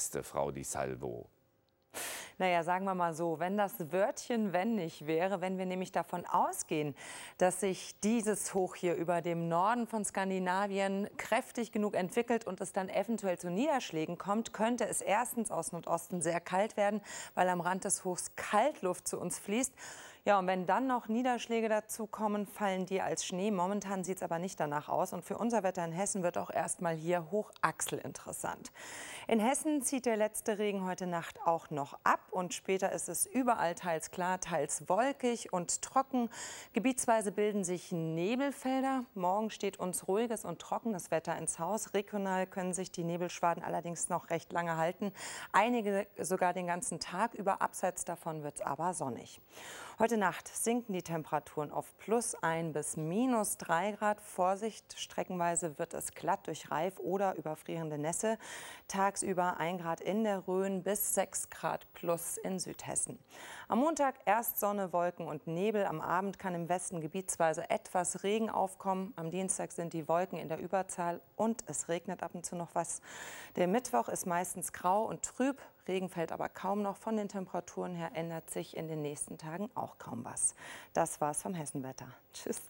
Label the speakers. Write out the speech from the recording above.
Speaker 1: Beste, Frau Di Salvo? Naja, sagen wir mal so, wenn das Wörtchen wenn nicht wäre, wenn wir nämlich davon ausgehen, dass sich dieses Hoch hier über dem Norden von Skandinavien kräftig genug entwickelt und es dann eventuell zu Niederschlägen kommt, könnte es erstens aus Nordosten sehr kalt werden, weil am Rand des Hochs Kaltluft zu uns fließt. Ja, und wenn dann noch Niederschläge dazu kommen, fallen die als Schnee. Momentan sieht es aber nicht danach aus. Und für unser Wetter in Hessen wird auch erstmal hier Hochachsel interessant. In Hessen zieht der letzte Regen heute Nacht auch noch ab. Und später ist es überall teils klar, teils wolkig und trocken. Gebietsweise bilden sich Nebelfelder. Morgen steht uns ruhiges und trockenes Wetter ins Haus. Regional können sich die Nebelschwaden allerdings noch recht lange halten. Einige sogar den ganzen Tag über. Abseits davon wird es aber sonnig. Heute Nacht sinken die Temperaturen auf plus 1 bis minus 3 Grad. Vorsicht, streckenweise wird es glatt durch Reif oder überfrierende Nässe. Tagsüber 1 Grad in der Rhön bis 6 Grad plus in Südhessen. Am Montag erst Sonne, Wolken und Nebel. Am Abend kann im Westen gebietsweise etwas Regen aufkommen. Am Dienstag sind die Wolken in der Überzahl und es regnet ab und zu noch was. Der Mittwoch ist meistens grau und trüb. Regen fällt aber kaum noch. Von den Temperaturen her ändert sich in den nächsten Tagen auch kaum was. Das war's vom Hessenwetter. Tschüss.